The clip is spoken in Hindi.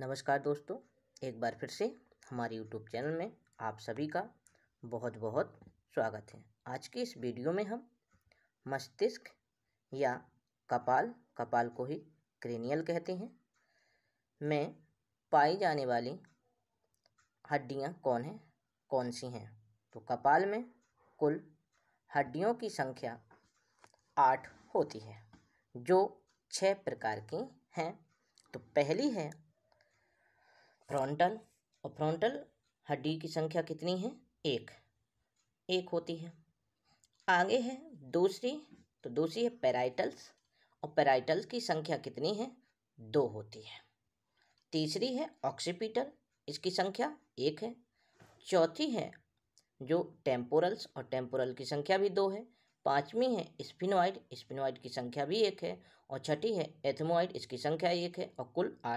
नमस्कार दोस्तों एक बार फिर से हमारे यूट्यूब चैनल में आप सभी का बहुत बहुत स्वागत है आज की इस वीडियो में हम मस्तिष्क या कपाल कपाल को ही क्रेनियल कहते हैं में पाई जाने वाली हड्डियां कौन हैं कौन सी हैं तो कपाल में कुल हड्डियों की संख्या आठ होती है जो छः प्रकार की हैं तो पहली है फ्रॉन्टल और फ्रॉन्टल हड्डी की संख्या कितनी है एक एक होती है आगे है दूसरी तो दूसरी है पैराइटल्स और पैराइटल्स की संख्या कितनी है दो होती है तीसरी है ऑक्सीपिटल इसकी संख्या एक है चौथी है जो टेम्पोरल्स और टेम्पोरल की संख्या भी दो है पांचवी है स्पिनोइड स्पिनोइड की संख्या भी एक है और छठी है एथमोइड इसकी संख्या एक है और कुल आठ